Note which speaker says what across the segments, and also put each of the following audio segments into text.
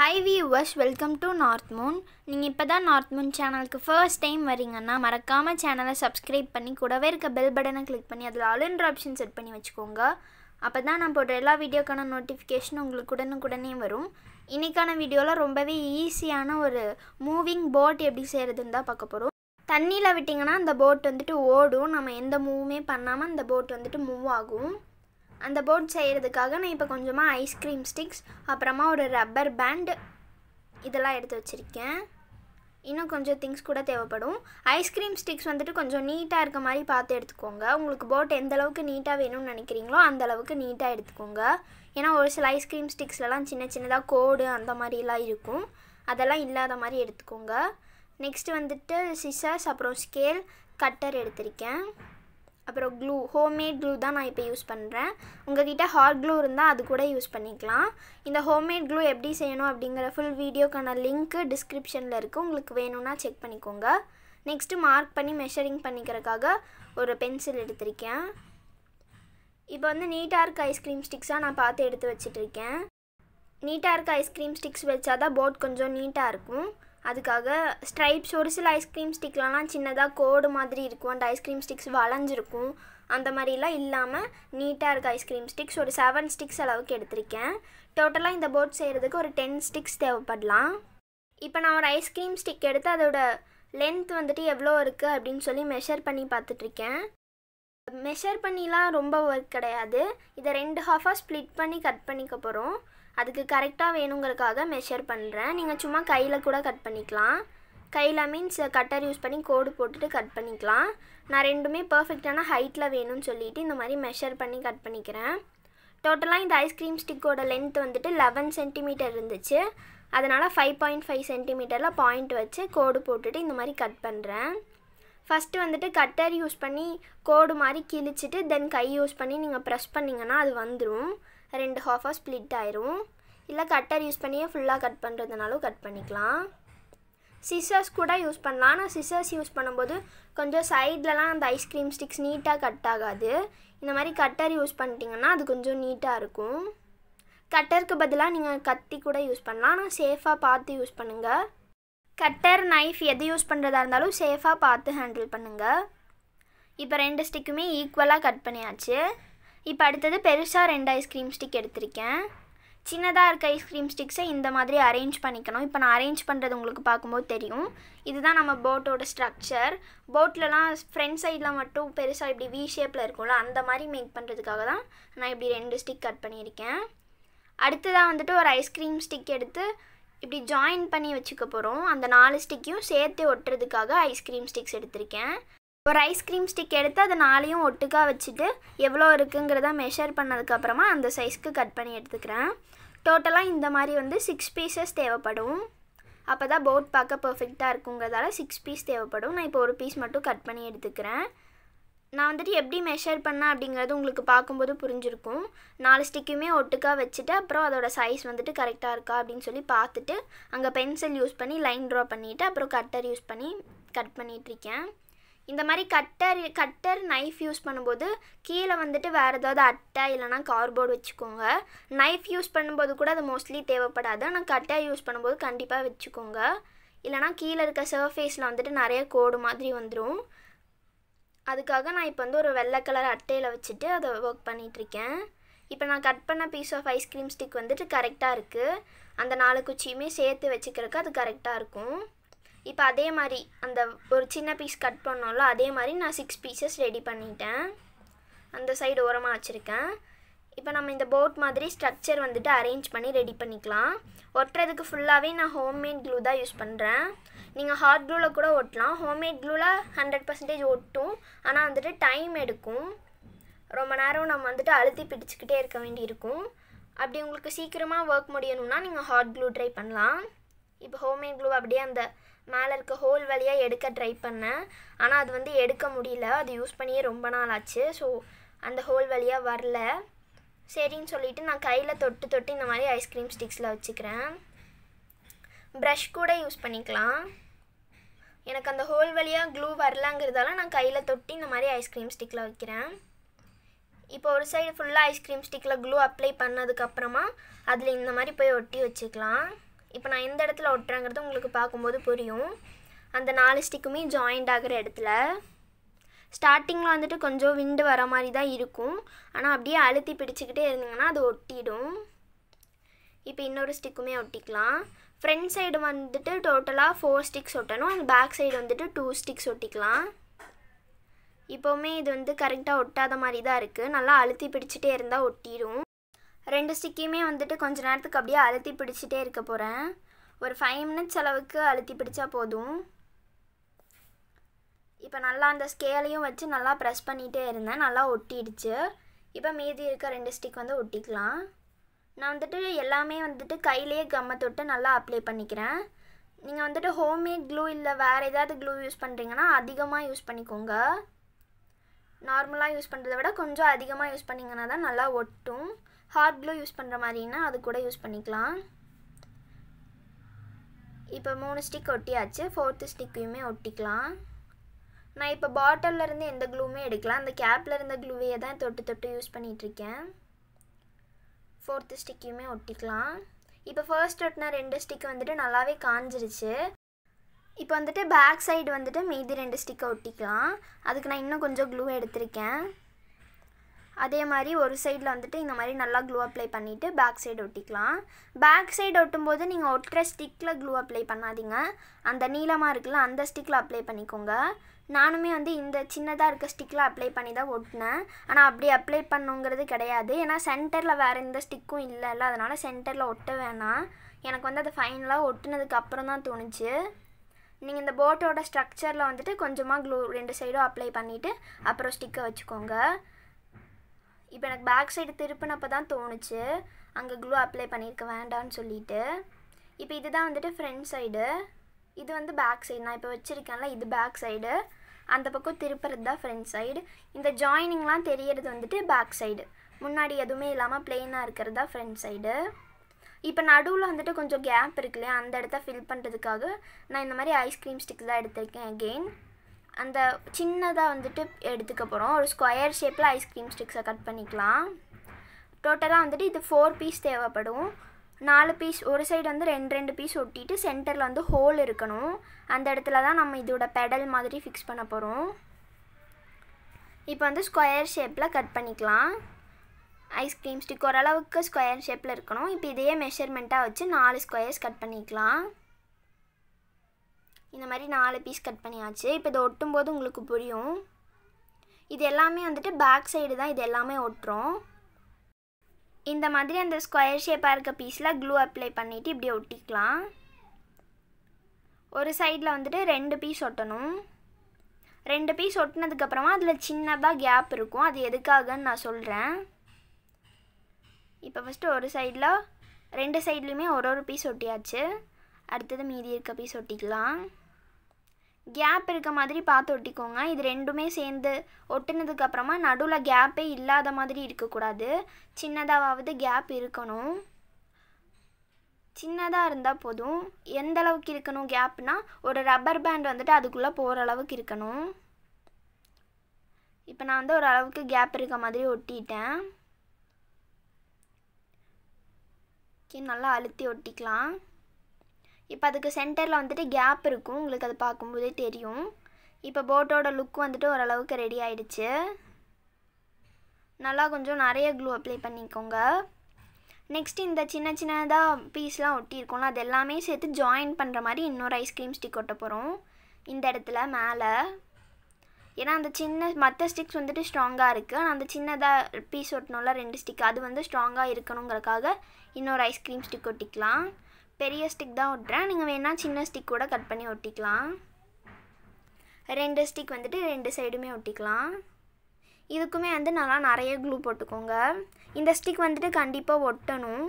Speaker 1: high viewers welcome to North Moon நீங்கள் இப்போ தான் நார்த் மூன் சேனலுக்கு ஃபர்ஸ்ட் டைம் வரீங்கன்னா மறக்காமல் சேனலை சப்ஸ்கிரைப் பண்ணி கூடவே இருக்க பெல் பட்டனை கிளிக் பண்ணி அதில் ஆல்ன்ற ஆப்ஷன் செட் பண்ணி வச்சுக்கோங்க அப்போ தான் நான் போடுற எல்லா வீடியோக்கான நோட்டிஃபிகேஷனும் உங்களுக்கு உடனுக்குடனே வரும் இன்றைக்கான வீடியோவில் ரொம்பவே ஈஸியான ஒரு மூவிங் போட் எப்படி செய்கிறதுன்னு தான் பார்க்க போகிறோம் தண்ணியில் விட்டிங்கன்னா அந்த போட் வந்துட்டு ஓடும் நம்ம எந்த மூவுமே பண்ணாமல் அந்த போட் வந்துட்டு மூவ் ஆகும் அந்த போட் செய்கிறதுக்காக நான் இப்போ கொஞ்சமாக ஐஸ்கிரீம் ஸ்டிக்ஸ் அப்புறமா ஒரு ரப்பர் பேண்டு இதெல்லாம் எடுத்து வச்சுருக்கேன் இன்னும் கொஞ்சம் திங்ஸ் கூட தேவைப்படும் ஐஸ்கிரீம் ஸ்டிக்ஸ் வந்துட்டு கொஞ்சம் நீட்டாக இருக்க மாதிரி பார்த்து எடுத்துக்கோங்க உங்களுக்கு போட் எந்த அளவுக்கு நீட்டாக வேணும்னு நினைக்கிறீங்களோ அந்த அளவுக்கு நீட்டாக எடுத்துக்கோங்க ஏன்னா ஒரு சில ஐஸ்கிரீம் ஸ்டிக்ஸ்லலாம் சின்ன சின்னதாக கோடு அந்த மாதிரிலாம் இருக்கும் அதெல்லாம் இல்லாத மாதிரி எடுத்துக்கோங்க நெக்ஸ்ட்டு வந்துட்டு சிசர்ஸ் அப்புறம் ஸ்கேல் கட்டர் எடுத்திருக்கேன் அப்புறம் க்ளூ ஹோம்மேட் க்ளூ தான் நான் இப்போ யூஸ் பண்ணுறேன் உங்ககிட்ட ஹாட் க்ளூ இருந்தால் அது கூட யூஸ் பண்ணிக்கலாம் இந்த ஹோம்மேட் க்ளூ எப்படி செய்யணும் அப்படிங்கிற ஃபுல் வீடியோக்கான லிங்க்கு டிஸ்கிரிப்ஷனில் இருக்குது உங்களுக்கு வேணும்னா செக் பண்ணிக்கோங்க நெக்ஸ்ட்டு மார்க் பண்ணி மெஷரிங் பண்ணிக்கிறதுக்காக ஒரு பென்சில் எடுத்திருக்கேன் இப்போ வந்து நீட்டாக இருக்க ஐஸ்கிரீம் ஸ்டிக்ஸாக நான் பார்த்து எடுத்து வச்சிட்ருக்கேன் நீட்டாக இருக்க ஐஸ்கிரீம் ஸ்டிக்ஸ் வச்சா தான் போட் கொஞ்சம் நீட்டாக இருக்கும் அதுக்காக ஸ்ட்ரைப்ஸ் ஒரு சில ஐஸ்கிரீம் ஸ்டிக்லலாம் சின்னதாக கோடு மாதிரி இருக்கும் அந்த ஐஸ்கிரீம் ஸ்டிக்ஸ் வளைஞ்சிருக்கும் அந்த மாதிரிலாம் இல்லாமல் நீட்டாக இருக்க ஐஸ்கிரீம் ஸ்டிக்ஸ் ஒரு செவன் ஸ்டிக்ஸ் அளவுக்கு எடுத்திருக்கேன் டோட்டலாக இந்த போட் செய்கிறதுக்கு ஒரு டென் ஸ்டிக்ஸ் தேவைப்படலாம் இப்போ நான் ஒரு ஐஸ்கிரீம் ஸ்டிக் எடுத்து அதோட லென்த் வந்துட்டு எவ்வளோ இருக்குது அப்படின்னு சொல்லி மெஷர் பண்ணி பார்த்துட்ருக்கேன் மெஷர் பண்ணிலாம் ரொம்ப ஒர்க் கிடையாது இதை ரெண்டு ஹாஃபாக ஸ்ப்ளிட் பண்ணி கட் பண்ணிக்க போகிறோம் அதுக்கு கரெக்டாக வேணுங்கிறதுக்காக மெஷர் பண்ணுறேன் நீங்கள் சும்மா கையில் கூட கட் பண்ணிக்கலாம் கையில் மீன்ஸ் கட்டர் யூஸ் பண்ணி கோடு போட்டுட்டு கட் பண்ணிக்கலாம் நான் ரெண்டுமே பர்ஃபெக்டான ஹைட்டில் வேணும்னு சொல்லிவிட்டு இந்த மாதிரி மெஷர் பண்ணி கட் பண்ணிக்கிறேன் டோட்டலாக இந்த ஐஸ்கிரீம் ஸ்டிக்கோட லென்த் வந்துட்டு லெவன் சென்டிமீட்டர் இருந்துச்சு அதனால் ஃபைவ் பாயிண்ட் ஃபைவ் சென்டிமீட்டரில் பாயிண்ட் வச்சு கோடு போட்டுட்டு இந்த மாதிரி கட் பண்ணுறேன் ஃபஸ்ட்டு வந்துட்டு கட்டர் யூஸ் பண்ணி கோடு மாதிரி கிழிச்சிட்டு தென் கை யூஸ் பண்ணி நீங்கள் ப்ரெஸ் பண்ணிங்கன்னா அது வந்துடும் ரெண்டு ஹாஃபாக ஸ்ப்ளிட் ஆயிரும் இல்லை கட்டர் யூஸ் பண்ணியே ஃபுல்லாக கட் பண்ணுறதுனாலும் கட் பண்ணிக்கலாம் சிசர்ஸ் கூட யூஸ் பண்ணலாம் ஆனால் சிசர்ஸ் யூஸ் பண்ணும்போது கொஞ்சம் சைட்லலாம் அந்த ஐஸ்கிரீம் ஸ்டிக்ஸ் நீட்டாக கட் ஆகாது இந்த மாதிரி கட்டர் யூஸ் பண்ணிட்டிங்கன்னா அது கொஞ்சம் நீட்டாக இருக்கும் கட்டருக்கு பதிலாக நீங்கள் கத்தி கூட யூஸ் பண்ணலாம் ஆனால் சேஃபாக பார்த்து யூஸ் பண்ணுங்கள் கட்டர் நைஃப் எது யூஸ் பண்ணுறதா இருந்தாலும் சேஃபாக பார்த்து ஹேண்டில் பண்ணுங்கள் இப்போ ரெண்டு ஸ்டிக்குமே ஈக்குவலாக கட் பண்ணியாச்சு இப்போ அடுத்தது பெருசாக ரெண்டு ஐஸ்கிரீம் ஸ்டிக் எடுத்திருக்கேன் சின்னதாக இருக்க ஐஸ்கிரீம் ஸ்டிக்ஸை இந்த மாதிரி அரேஞ்ச் பண்ணிக்கணும் இப்போ நான் அரேஞ்ச் பண்ணுறது உங்களுக்கு பார்க்கும்போது தெரியும் இதுதான் நம்ம போட்டோட ஸ்ட்ரக்சர் போட்லலாம் ஃப்ரண்ட் சைடில் மட்டும் பெருசாக இப்படி வி ஷேப்பில் இருக்கும்ல அந்த மாதிரி மேக் பண்ணுறதுக்காக தான் நான் இப்படி ரெண்டு ஸ்டிக் கட் பண்ணியிருக்கேன் அடுத்ததாக வந்துட்டு ஒரு ஐஸ்கிரீம் ஸ்டிக் எடுத்து இப்படி ஜாயின் பண்ணி வச்சுக்க போகிறோம் அந்த நாலு ஸ்டிக்கையும் சேர்த்து ஒட்டுறதுக்காக ஐஸ்கிரீம் ஸ்டிக்ஸ் எடுத்திருக்கேன் ஒரு ஐஸ்கிரீம் ஸ்டிக் எடுத்து அதை நாளையும் ஒட்டுக்கா வச்சுட்டு எவ்வளோ இருக்குங்கிறத மெஷர் பண்ணதுக்கப்புறமா அந்த சைஸ்க்கு கட் பண்ணி எடுத்துக்கிறேன் டோட்டலாக இந்த மாதிரி வந்து சிக்ஸ் பீசஸ் தேவைப்படும் அப்போ தான் போட் பார்க்க பர்ஃபெக்டாக இருக்குங்கிறதால சிக்ஸ் பீஸ் தேவைப்படும் நான் இப்போ ஒரு பீஸ் மட்டும் கட் பண்ணி எடுத்துக்கிறேன் நான் வந்துட்டு எப்படி மெஷர் பண்ணேன் அப்படிங்கிறது உங்களுக்கு பார்க்கும்போது புரிஞ்சிருக்கும் நாலு ஸ்டிக்குமே ஒட்டுக்கா வச்சுட்டு அப்புறம் அதோடய சைஸ் வந்துட்டு கரெக்டாக இருக்கா அப்படின்னு சொல்லி பார்த்துட்டு அங்கே பென்சில் யூஸ் பண்ணி லைன் ட்ரா பண்ணிவிட்டு அப்புறம் கட்டர் யூஸ் பண்ணி கட் பண்ணிகிட்ருக்கேன் இந்த மாதிரி கட்டர் கட்டர் நைஃப் யூஸ் பண்ணும்போது கீழே வந்துட்டு வேறு ஏதாவது அட்டை இல்லைனா கார்போர்டு வச்சுக்கோங்க நைஃப் யூஸ் பண்ணும்போது கூட அது மோஸ்ட்லி தேவைப்படாது ஆனால் கட்டை யூஸ் பண்ணும்போது கண்டிப்பாக வச்சுக்கோங்க இல்லைனா கீழே இருக்க சர்ஃபேஸில் வந்துட்டு நிறைய கோடு மாதிரி வந்துடும் அதுக்காக நான் இப்போ வந்து ஒரு வெள்ளை கலர் அட்டையில் வச்சுட்டு அதை ஒர்க் பண்ணிகிட்ருக்கேன் இப்போ நான் கட் பண்ண பீஸ் ஆஃப் ஐஸ்கிரீம் ஸ்டிக் வந்துட்டு கரெக்டாக இருக்குது அந்த நாலு குச்சியுமே சேர்த்து வச்சுக்கிறதுக்கு அது கரெக்டாக இருக்கும் இப்போ அதே மாதிரி அந்த ஒரு சின்ன பீஸ் கட் பண்ணோம்ல அதே மாதிரி நான் சிக்ஸ் பீசஸ் ரெடி பண்ணிட்டேன் அந்த சைடு ஓரமாக வச்சுருக்கேன் இப்போ நம்ம இந்த போட் மாதிரி ஸ்ட்ரக்சர் வந்துட்டு அரேஞ்ச் பண்ணி ரெடி பண்ணிக்கலாம் ஒட்டுறதுக்கு ஃபுல்லாகவே நான் ஹோம்மேட் க்ளூ தான் யூஸ் பண்ணுறேன் நீங்கள் ஹார்ட் க்ளூவில் கூட ஒட்டலாம் ஹோம்மேட் க்ளூவில் ஹண்ட்ரட் பர்சன்டேஜ் ஒட்டும் ஆனால் வந்துட்டு டைம் எடுக்கும் ரொம்ப நேரம் நம்ம வந்துட்டு அழுத்தி பிடிச்சிக்கிட்டே இருக்க வேண்டியிருக்கும் அப்படி உங்களுக்கு சீக்கிரமாக ஒர்க் முடியணும்னா நீங்கள் ஹாட் க்ளூ ட்ரை பண்ணலாம் இப்போ ஹோம்மேட் க்ளூ அப்படியே அந்த மேலே இருக்க ஹோல் வழியாக எடுக்க ட்ரை பண்ணேன் ஆனால் அது வந்து எடுக்க முடியல அது யூஸ் பண்ணியே ரொம்ப நாள் ஆச்சு ஸோ அந்த ஹோல் வழியாக வரல சரின்னு சொல்லிவிட்டு நான் கையில் தொட்டு தொட்டு இந்த மாதிரி ஐஸ்கிரீம் ஸ்டிக்ஸில் வச்சுக்கிறேன் ப்ரஷ் கூட யூஸ் பண்ணிக்கலாம் எனக்கு அந்த ஹோல் வழியாக க்ளூ வரலாங்கிறதால நான் கையில் தொட்டி இந்த மாதிரி ஐஸ்கிரீம் ஸ்டிக்கில் வைக்கிறேன் இப்போ ஒரு சைடு ஃபுல்லாக ஐஸ்கிரீம் ஸ்டிக்கில் க்ளூ அப்ளை பண்ணதுக்கப்புறமா அதில் இந்த மாதிரி போய் ஒட்டி வச்சுக்கலாம் இப்போ நான் எந்த இடத்துல ஒட்டுறேங்கிறது உங்களுக்கு பார்க்கும்போது புரியும் அந்த நாலு ஸ்டிக்குமே ஜாயிண்ட் ஆகிற இடத்துல ஸ்டார்டிங்கில் வந்துட்டு கொஞ்சம் விண்டு வர மாதிரி தான் இருக்கும் ஆனால் அப்படியே அழுத்தி பிடிச்சிக்கிட்டே இருந்தீங்கன்னா அது ஒட்டிடும் இப்போ இன்னொரு ஸ்டிக்குமே ஒட்டிக்கலாம் ஃப்ரண்ட் சைடு வந்துட்டு டோட்டலாக ஃபோர் ஸ்டிக்ஸ் ஒட்டணும் அண்ட் பேக் சைடு வந்துட்டு டூ ஸ்டிக்ஸ் ஒட்டிக்கலாம் இப்போவுமே இது வந்து கரெக்டாக ஒட்டாத மாதிரி தான் இருக்குது நல்லா அழுத்தி பிடிச்சிட்டே இருந்தால் ஒட்டிடும் ரெண்டு ஸ்டிக்கியுமே வந்துட்டு கொஞ்ச நேரத்துக்கு அப்படியே அழுத்தி பிடிச்சிட்டே இருக்க போகிறேன் ஒரு ஃபைவ் மினிட்ஸ் அளவுக்கு அழுத்தி பிடிச்சா போதும் இப்போ நல்லா அந்த ஸ்கேலையும் வச்சு நல்லா ப்ரெஸ் பண்ணிகிட்டே இருந்தேன் நல்லா ஒட்டிடுச்சு இப்போ மீதி இருக்க ரெண்டு ஸ்டிக் வந்து ஒட்டிக்கலாம் நான் வந்துட்டு எல்லாமே வந்துட்டு கையிலேயே கம்மை தொட்டு நல்லா அப்ளை பண்ணிக்கிறேன் நீங்கள் வந்துட்டு ஹோம்மேட் க்ளூ இல்லை வேறு ஏதாவது க்ளூ யூஸ் பண்ணுறீங்கன்னா அதிகமாக யூஸ் பண்ணிக்கோங்க நார்மலாக யூஸ் பண்ணுறத விட கொஞ்சம் அதிகமாக யூஸ் பண்ணிங்கன்னா தான் நல்லா ஒட்டும் ஹார்ட் க்ளூ யூஸ் பண்ணுற மாதிரின்னா அது கூட யூஸ் பண்ணிக்கலாம் இப்போ மூணு ஸ்டிக் ஒட்டியாச்சு ஃபோர்த்து ஸ்டிக்கையுமே ஒட்டிக்கலாம் நான் இப்போ பாட்டிலேருந்து எந்த க்ளூவுமே எடுக்கலாம் அந்த கேப்பில் இருந்த க்ளூவையே தான் தொட்டு தொட்டு யூஸ் பண்ணிகிட்ருக்கேன் ஃபோர்த்து ஸ்டிக்கையுமே ஒட்டிக்கலாம் இப்போ ஃபர்ஸ்ட் ஒட்டின ரெண்டு ஸ்டிக் வந்துட்டு நல்லாவே காஞ்சிருச்சு இப்போ வந்துட்டு பேக் சைடு வந்துட்டு மீதி ரெண்டு ஸ்டிக்கை ஒட்டிக்கலாம் அதுக்கு நான் இன்னும் கொஞ்சம் க்ளூ எடுத்திருக்கேன் அதே மாதிரி ஒரு சைடில் வந்துட்டு இந்த மாதிரி நல்லா க்ளூ அப்ளை பண்ணிவிட்டு பேக் சைடு ஒட்டிக்கலாம் பேக் சைடு ஒட்டும்போது நீங்கள் ஒட்டுற ஸ்டிக்கில் க்ளூ அப்ளை பண்ணாதீங்க அந்த நீளமாக இருக்குல்ல அந்த ஸ்டிக்கில் அப்ளை பண்ணிக்கோங்க நானுமே வந்து இந்த சின்னதாக இருக்க ஸ்டிக்கில் அப்ளை பண்ணி தான் ஒட்டினேன் ஆனால் அப்படி அப்ளை பண்ணுங்கிறது கிடையாது ஏன்னா சென்டரில் வேறு எந்த ஸ்டிக்கும் இல்லைல்ல அதனால் சென்டரில் ஒட்ட வேணாம் எனக்கு வந்து அது ஃபைனலாக ஒட்டினதுக்கு அப்புறம் தான் தோணுச்சு நீங்கள் இந்த போட்டோட ஸ்ட்ரக்சரில் வந்துட்டு கொஞ்சமாக க்ளூ ரெண்டு சைடும் அப்ளை பண்ணிவிட்டு அப்புறம் ஸ்டிக்கை வச்சுக்கோங்க இப்போ எனக்கு பேக் சைடு திருப்பினப்போ தான் தோணுச்சு அங்கே க்ளூ அப்ளை பண்ணியிருக்க வேண்டான்னு சொல்லிட்டு இப்போ இதுதான் வந்துட்டு ஃப்ரண்ட் சைடு இது வந்து பேக் சைடு நான் இப்போ வச்சுருக்கேன்ல இது பேக் சைடு அந்த பக்கம் திருப்புறது தான் ஃப்ரண்ட் சைடு இந்த ஜாயினிங்லாம் தெரியறது வந்துட்டு பேக் சைடு முன்னாடி எதுவுமே இல்லாமல் பிளெயினாக இருக்கிறது தான் ஃப்ரண்ட் சைடு இப்போ நடுவில் வந்துட்டு கொஞ்சம் கேப் இருக்கு இல்லையா அந்த இடத்த ஃபில் பண்ணுறதுக்காக நான் இந்த மாதிரி ஐஸ்கிரீம் ஸ்டிக் தான் எடுத்திருக்கேன் அகெயின் அந்த சின்னதாக வந்துட்டு எடுத்துக்க போகிறோம் ஒரு ஸ்கொயர் ஷேப்பில் ஐஸ்கிரீம் ஸ்டிக்ஸை கட் பண்ணிக்கலாம் டோட்டலாக வந்துட்டு இது ஃபோர் பீஸ் தேவைப்படும் நாலு பீஸ் ஒரு சைடு வந்து ரெண்டு ரெண்டு பீஸ் ஒட்டிட்டு சென்டரில் வந்து ஹோல் இருக்கணும் அந்த இடத்துல தான் நம்ம இதோட பெடல் மாதிரி ஃபிக்ஸ் பண்ண போகிறோம் இப்போ வந்து ஸ்கொயர் ஷேப்பில் கட் பண்ணிக்கலாம் ஐஸ்கிரீம் ஸ்டிக் ஓரளவுக்கு ஸ்கொயர் ஷேப்பில் இருக்கணும் இப்போ இதையே மெஷர்மெண்ட்டாக வச்சு நாலு ஸ்கொயர்ஸ் கட் பண்ணிக்கலாம் இந்த மாதிரி நாலு பீஸ் கட் பண்ணியாச்சு இப்போ இதை ஒட்டும் போது உங்களுக்கு புரியும் இது எல்லாமே வந்துட்டு பேக் சைடு தான் இது எல்லாமே ஒட்டுறோம் இந்த மாதிரி அந்த ஸ்கொயர் ஷேப்பாக இருக்க பீஸில் க்ளூ அப்ளை பண்ணிவிட்டு இப்படி ஒட்டிக்கலாம் ஒரு சைடில் வந்துட்டு ரெண்டு பீஸ் ஒட்டணும் ரெண்டு பீஸ் ஒட்டினதுக்கப்புறமா அதில் சின்னதாக கேப் இருக்கும் அது எதுக்காகன்னு நான் சொல்கிறேன் இப்போ ஃபஸ்ட்டு ஒரு சைடில் ரெண்டு சைட்லேயுமே ஒரு ஒரு பீஸ் ஒட்டியாச்சு அடுத்தது மீதி இருக்க பீஸ் ஒட்டிக்கலாம் கேப் இருக்க மாதிரி பார்த்து ஒட்டிக்கோங்க இது ரெண்டுமே சேர்ந்து ஒட்டினதுக்கப்புறமா நடுவில் கேப்பே இல்லாத மாதிரி இருக்கக்கூடாது சின்னதாகவாவது கேப் இருக்கணும் சின்னதாக இருந்தால் போதும் எந்த அளவுக்கு இருக்கணும் கேப்னால் ஒரு ரப்பர் பேண்ட் வந்துட்டு அதுக்குள்ளே போகிற அளவுக்கு இருக்கணும் இப்போ நான் வந்து ஒரு அளவுக்கு கேப் இருக்க மாதிரி ஒட்டிட்டேன் ஓகே நல்லா அழுத்தி ஒட்டிக்கலாம் இப்போ அதுக்கு சென்டரில் வந்துட்டு கேப் இருக்கும் உங்களுக்கு அது பார்க்கும்போதே தெரியும் இப்போ போட்டோட லுக் வந்துட்டு ஓரளவுக்கு ரெடி ஆயிடுச்சு நல்லா கொஞ்சம் நிறைய க்ளூ அப்ளை பண்ணிக்கோங்க நெக்ஸ்ட் இந்த சின்ன சின்னதாக பீஸ்லாம் ஒட்டியிருக்கோம்ல அது எல்லாமே சேர்த்து ஜாயின் பண்ணுற மாதிரி இன்னொரு ஐஸ்கிரீம் ஸ்டிக் ஒட்ட போகிறோம் இந்த இடத்துல மேலே ஏன்னா அந்த சின்ன மற்ற ஸ்டிக்ஸ் வந்துட்டு ஸ்ட்ராங்காக இருக்குது ஆனால் அந்த சின்னதாக பீஸ் ஒட்டணும்ல ரெண்டு ஸ்டிக் அது வந்து ஸ்ட்ராங்காக இருக்கணுங்கிறக்காக இன்னொரு ஐஸ்கிரீம் ஸ்டிக் ஒட்டிக்கலாம் பெரிய ஸ்டிக் தான் ஒட்டுறேன் நீங்கள் வேணால் சின்ன ஸ்டிக் கூட கட் பண்ணி ஒட்டிக்கலாம் ரெண்டு ஸ்டிக் வந்துட்டு ரெண்டு சைடுமே ஒட்டிக்கலாம் இதுக்குமே வந்து நல்லா நிறைய க்ளூ போட்டுக்கோங்க இந்த ஸ்டிக் வந்துட்டு கண்டிப்பாக ஒட்டணும்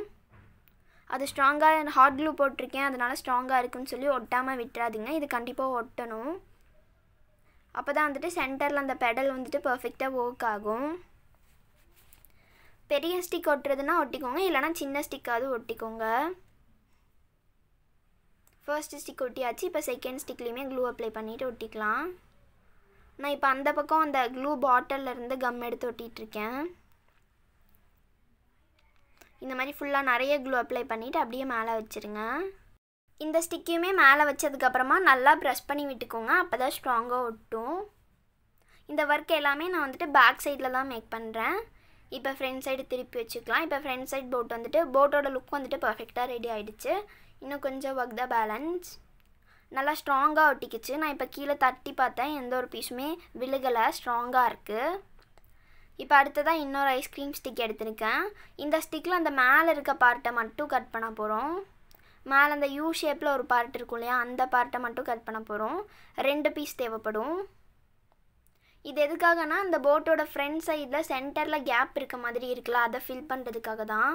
Speaker 1: அது ஸ்ட்ராங்காக ஹார்ட் க்ளூ போட்டிருக்கேன் அதனால் ஸ்ட்ராங்காக இருக்குன்னு சொல்லி ஒட்டாமல் விட்டுறாதீங்க இது கண்டிப்பாக ஒட்டணும் அப்போ தான் வந்துட்டு சென்டரில் அந்த பெடல் வந்துட்டு பர்ஃபெக்டாக ஒர்க் ஆகும் பெரிய ஸ்டிக் ஒட்டுறதுன்னா ஒட்டிக்கோங்க இல்லைனா சின்ன ஸ்டிக்காவது ஒட்டிக்கோங்க ஃபர்ஸ்ட் ஸ்டிக் ஒட்டியாச்சு இப்போ செகண்ட் ஸ்டிக்லேயுமே க்ளூ அப்ளை பண்ணிவிட்டு ஒட்டிக்கலாம் நான் இப்போ அந்த பக்கம் அந்த க்ளூ பாட்டிலேருந்து கம் எடுத்து ஒட்டிகிட்ருக்கேன் இந்த மாதிரி ஃபுல்லாக நிறைய க்ளூ அப்ளை பண்ணிவிட்டு அப்படியே மேலே வச்சுருங்க இந்த ஸ்டிக்கையுமே மேலே வச்சதுக்கப்புறமா நல்லா ப்ரெஷ் பண்ணி விட்டுக்கோங்க அப்போ தான் ஸ்ட்ராங்காக ஒட்டும் இந்த ஒர்க் எல்லாமே நான் வந்துட்டு பேக் சைடில் தான் மேக் பண்ணுறேன் இப்போ ஃப்ரண்ட் சைடு திருப்பி வச்சுக்கலாம் இப்போ ஃப்ரண்ட் சைட் போட் வந்துட்டு போட்டோட லுக் வந்துட்டு பர்ஃபெக்டாக ரெடி ஆகிடுச்சு இன்னும் கொஞ்சம் ஒர்க் த பேலன்ஸ் நல்லா ஸ்ட்ராங்காக ஒட்டிக்கிச்சு நான் இப்போ கீழே தட்டி பார்த்தேன் எந்த ஒரு பீஸுமே விழுகலை ஸ்ட்ராங்காக இருக்குது இப்போ அடுத்ததாக இன்னொரு ஐஸ்கிரீம் ஸ்டிக் எடுத்திருக்கேன் இந்த ஸ்டிக்கில் அந்த மேலே இருக்க பார்ட்டை மட்டும் கட் பண்ண போகிறோம் மேலே அந்த யூ ஷேப்பில் ஒரு பார்ட் இருக்கும் இல்லையா அந்த பார்ட்டை மட்டும் கட் பண்ண போகிறோம் ரெண்டு பீஸ் தேவைப்படும் இது எதுக்காகனா அந்த போட்டோட ஃப்ரண்ட் சைடில் சென்டரில் கேப் இருக்க மாதிரி இருக்குல்ல அதை ஃபில் பண்ணுறதுக்காக தான்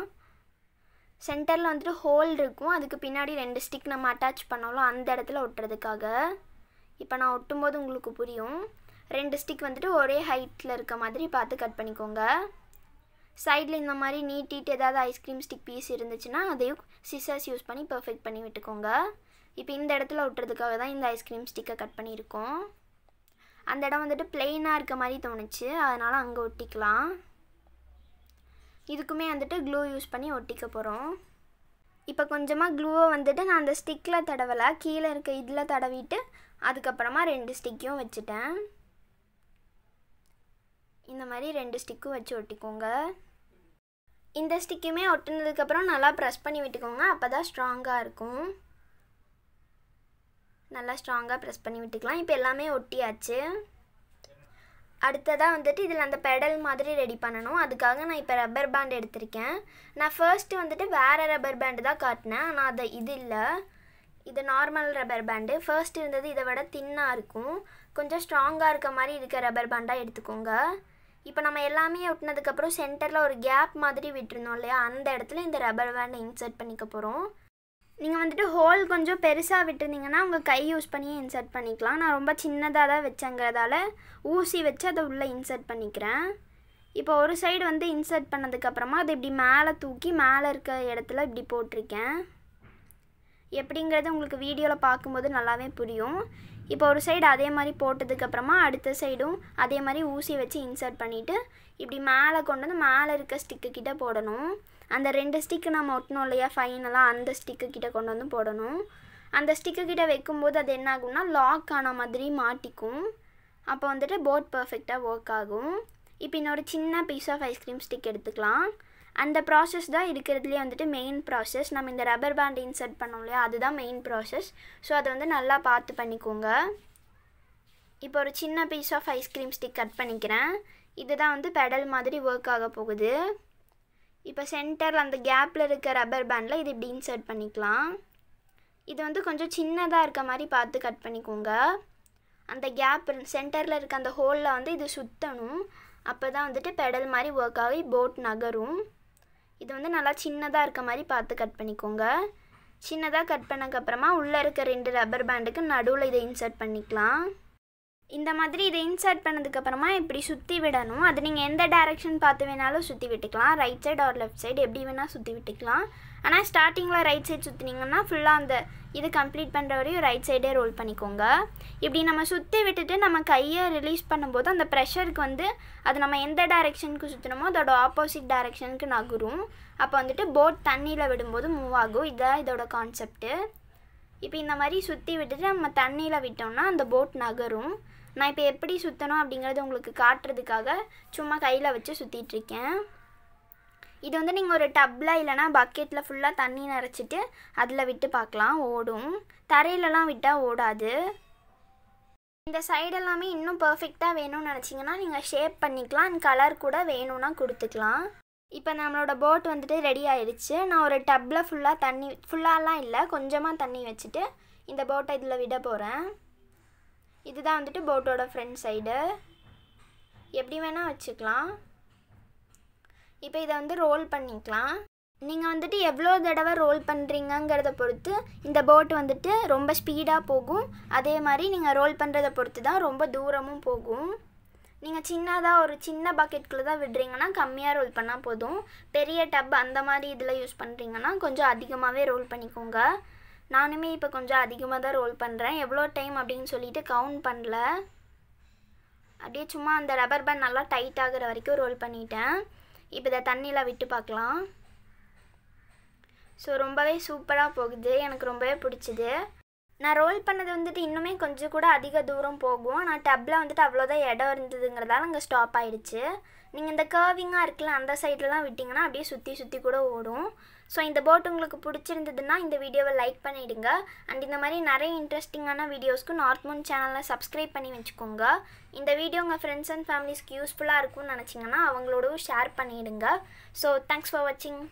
Speaker 1: சென்டரில் வந்துட்டு ஹோல் இருக்கும் அதுக்கு பின்னாடி ரெண்டு ஸ்டிக் நம்ம அட்டாச் பண்ணாலும் அந்த இடத்துல ஒட்டுறதுக்காக இப்போ நான் ஒட்டும்போது உங்களுக்கு புரியும் ரெண்டு ஸ்டிக் வந்துட்டு ஒரே ஹைட்டில் இருக்க மாதிரி பார்த்து கட் பண்ணிக்கோங்க சைடில் இந்த மாதிரி நீட்டிட்டு ஏதாவது ஐஸ்கிரீம் ஸ்டிக் பீஸ் இருந்துச்சுன்னா அதையும் சிசர்ஸ் யூஸ் பண்ணி பர்ஃபெக்ட் பண்ணி விட்டுக்கோங்க இப்போ இந்த இடத்துல ஒட்டுறதுக்காக தான் இந்த ஐஸ்கிரீம் ஸ்டிக்கை கட் பண்ணியிருக்கோம் அந்த இடம் வந்துட்டு பிளெயினாக இருக்க மாதிரி தோணுச்சு அதனால் அங்கே ஒட்டிக்கலாம் இதுக்குமே வந்துட்டு க்ளூ யூஸ் பண்ணி ஒட்டிக்க போகிறோம் இப்போ கொஞ்சமாக க்ளூவை வந்துட்டு நான் அந்த ஸ்டிக்கில் தடவலை கீழே இருக்க இதில் தடவிட்டு அதுக்கப்புறமா ரெண்டு ஸ்டிக்கையும் வச்சுட்டேன் இந்த மாதிரி ரெண்டு ஸ்டிக்கும் வச்சு ஒட்டிக்கோங்க இந்த ஸ்டிக்குமே ஒட்டினதுக்கப்புறம் நல்லா ப்ரெஸ் பண்ணி விட்டுக்கோங்க அப்போ தான் ஸ்ட்ராங்காக இருக்கும் நல்லா ஸ்ட்ராங்காக ப்ரெஸ் பண்ணி விட்டுக்கலாம் இப்போ எல்லாமே ஒட்டியாச்சு அடுத்ததாக வந்துட்டு இதில் அந்த பெடல் மாதிரி ரெடி பண்ணணும் அதுக்காக நான் இப்போ ரப்பர் பேண்ட் எடுத்திருக்கேன் நான் ஃபர்ஸ்ட்டு வந்துட்டு வேறு ரப்பர் பேண்டு தான் காட்டினேன் ஆனால் அது இது இல்லை இது நார்மல் ரப்பர் பேண்டு ஃபர்ஸ்ட் இருந்தது இதை விட தின்னாக இருக்கும் கொஞ்சம் ஸ்ட்ராங்காக இருக்க மாதிரி இருக்க ரப்பர் பேண்டாக எடுத்துக்கோங்க இப்போ நம்ம எல்லாமே ஒட்டினதுக்கப்புறம் சென்டரில் ஒரு கேப் மாதிரி விட்டுருந்தோம் இல்லையா அந்த இடத்துல இந்த ரப்பர் பேண்டை இன்சர்ட் பண்ணிக்க போகிறோம் நீங்கள் வந்துட்டு ஹோல் கொஞ்சம் பெருசாக விட்டுருந்தீங்கன்னா உங்கள் கை யூஸ் பண்ணி இன்சர்ட் பண்ணிக்கலாம் நான் ரொம்ப சின்னதாக தான் வச்சேங்கிறதால ஊசி வச்சு அதை உள்ளே இன்சர்ட் பண்ணிக்கிறேன் இப்போ ஒரு சைடு வந்து இன்சர்ட் பண்ணதுக்கப்புறமா அதை இப்படி மேலே தூக்கி மேலே இருக்க இடத்துல இப்படி போட்டிருக்கேன் எப்படிங்கிறது உங்களுக்கு வீடியோவில் பார்க்கும்போது நல்லாவே புரியும் இப்போ ஒரு சைடு அதே மாதிரி போட்டதுக்கப்புறமா அடுத்த சைடும் அதே மாதிரி ஊசி வச்சு இன்சர்ட் பண்ணிவிட்டு இப்படி மேலே கொண்டு வந்து மேலே இருக்க ஸ்டிக்கு கிட்டே போடணும் அந்த ரெண்டு ஸ்டிக்கு நம்ம ஒட்டணும் இல்லையா ஃபைனலாக அந்த ஸ்டிக்கு கிட்டே கொண்டு வந்து போடணும் அந்த ஸ்டிக்கு கிட்டே வைக்கும்போது அது என்ன ஆகும்னா லாக் ஆன மாதிரி மாட்டிக்கும் அப்போ வந்துட்டு போட் பர்ஃபெக்டாக ஒர்க் ஆகும் இப்போ இன்னொரு சின்ன பீஸ் ஆஃப் ஐஸ்கிரீம் ஸ்டிக் எடுத்துக்கலாம் அந்த ப்ராசஸ் தான் இருக்கிறதுலே வந்துட்டு மெயின் ப்ராசஸ் நம்ம இந்த ரப்பர் பேண்ட் இன்சர்ட் பண்ணோம் இல்லையா அதுதான் மெயின் ப்ராசஸ் ஸோ அதை வந்து நல்லா பார்த்து பண்ணிக்கோங்க இப்போ ஒரு சின்ன piece of ice cream stick cut பண்ணிக்கிறேன் இதுதான் வந்து பெடல் மாதிரி ஒர்க் ஆக போகுது இப்போ சென்டரில் அந்த கேப்பில் இருக்க ரப்பர் பேண்டில் இது இப்படி இன்சர்ட் பண்ணிக்கலாம் இது வந்து கொஞ்சம் சின்னதாக இருக்க மாதிரி பார்த்து கட் பண்ணிக்கோங்க அந்த கேப் சென்டரில் இருக்க அந்த ஹோலில் வந்து இது சுற்றணும் அப்போ தான் வந்துட்டு பெடல் மாதிரி ஒர்க் ஆகி போட் நகரும் இது வந்து நல்லா சின்னதாக இருக்க மாதிரி பார்த்து கட் பண்ணிக்கோங்க சின்னதாக கட் பண்ணக்கப்புறமா உள்ளே இருக்க ரெண்டு ரப்பர் பேண்டுக்கு நடுவில் இதை இன்சர்ட் பண்ணிக்கலாம் இந்த மாதிரி இதை இன்சர்ட் பண்ணதுக்கப்புறமா இப்படி சுற்றி விடணும் அது நீங்கள் எந்த டைரெக்ஷன் பார்த்து வேணாலும் சுற்றி விட்டுக்கலாம் right side or left side எப்படி வேணால் சுற்றி விட்டுக்கலாம் ஆனால் ஸ்டார்டிங்கில் ரைட் சைடு சுற்றினீங்கன்னா ஃபுல்லாக அந்த இது கம்ப்ளீட் பண்ணுற வரையும் ரைட் சைடே ரோல் பண்ணிக்கோங்க இப்படி நம்ம சுற்றி விட்டுட்டு நம்ம கையை ரிலீஸ் பண்ணும்போது அந்த ப்ரெஷருக்கு வந்து அது நம்ம எந்த டைரெக்ஷனுக்கு சுற்றணுமோ அதோட ஆப்போசிட் டைரெக்ஷனுக்கு நகரும் அப்போ வந்துட்டு போட் தண்ணியில் விடும்போது மூவ் ஆகும் இதுதான் இதோட கான்செப்ட்டு இப்போ இந்த மாதிரி சுற்றி விட்டுட்டு நம்ம தண்ணியில் விட்டோம்னா அந்த போட் நகரும் நான் இப்போ எப்படி சுற்றணும் அப்படிங்கிறது உங்களுக்கு காட்டுறதுக்காக சும்மா கையில் வச்சு சுற்றிட்டுருக்கேன் இது வந்து நீங்கள் ஒரு டப்பில் இல்லைனா பக்கெட்டில் ஃபுல்லாக தண்ணி நிறச்சிட்டு அதில் விட்டு பார்க்கலாம் ஓடும் தரையிலலாம் விட்டால் ஓடாது இந்த சைடு எல்லாமே இன்னும் பர்ஃபெக்டாக வேணும்னு நினச்சிங்கன்னா நீங்கள் ஷேப் பண்ணிக்கலாம் அண்ட் கலர் கூட வேணும்னா கொடுத்துக்கலாம் இப்போ நம்மளோட போட் வந்துட்டு ரெடி ஆயிடுச்சு நான் ஒரு டப்பில் ஃபுல்லாக தண்ணி ஃபுல்லாலாம் இல்லை கொஞ்சமாக தண்ணி வச்சுட்டு இந்த போட்டை இதில் விட போகிறேன் இதுதான் வந்துட்டு போட்டோட ஃப்ரண்ட் சைடு எப்படி வேணால் வச்சுக்கலாம் இப்போ இதை வந்து ரோல் பண்ணிக்கலாம் நீங்கள் வந்துட்டு எவ்வளோ தடவை ரோல் பண்ணுறீங்கங்கிறத பொறுத்து இந்த போட் வந்துட்டு ரொம்ப ஸ்பீடாக போகும் அதே மாதிரி நீங்கள் ரோல் பண்ணுறதை பொறுத்து தான் ரொம்ப தூரமும் போகும் நீங்கள் சின்னதாக ஒரு சின்ன பக்கெட்டுக்குள்ளே தான் விடுறீங்கன்னா கம்மியாக ரோல் பண்ணால் போதும் பெரிய டப் அந்த மாதிரி இதில் யூஸ் பண்ணுறீங்கன்னா கொஞ்சம் அதிகமாகவே ரோல் பண்ணிக்கோங்க நானுமே இப்போ கொஞ்சம் அதிகமாக தான் ரோல் பண்ணுறேன் எவ்வளோ டைம் அப்படின்னு சொல்லிட்டு கவுண்ட் பண்ணல அப்படியே சும்மா அந்த ரப்பர் பேண்ட் நல்லா டைட் ஆகிற வரைக்கும் ரோல் பண்ணிட்டேன் இப்போ இதை தண்ணியில் விட்டு பார்க்கலாம் ஸோ ரொம்பவே சூப்பராக போகுது எனக்கு ரொம்பவே பிடிச்சிது நான் ரோல் பண்ணது வந்துட்டு இன்னுமே கொஞ்சம் கூட அதிக தூரம் போகும் ஆனால் டப்பில் வந்துட்டு அவ்வளோதான் இடம் இருந்ததுங்கிறதால அங்கே ஸ்டாப் ஆகிடுச்சு நீங்கள் இந்த கேர்விங்காக இருக்குல்ல அந்த சைட்லலாம் விட்டிங்கன்னா அப்படியே சுற்றி சுற்றி கூட ஓடும் ஸோ இந்த போட் உங்களுக்கு பிடிச்சிருந்ததுன்னா இந்த வீடியோவை லைக் பண்ணிவிடுங்க அண்ட் இந்த மாதிரி நிறைய இன்ட்ரெஸ்டிங்கான வீடியோஸ்க்கு நார்த் மூன் சேனலில் சப்ஸ்கிரைப் பண்ணி வச்சுக்கோங்க இந்த வீடியோ உங்கள் ஃப்ரெண்ட்ஸ் அண்ட் ஃபேமிலிஸ்க்கு யூஸ்ஃபுல்லாக இருக்கும்னு நினச்சிங்கன்னா அவங்களோடவும் ஷேர் பண்ணிவிடுங்க ஸோ தேங்க்ஸ் ஃபார் வாட்சிங்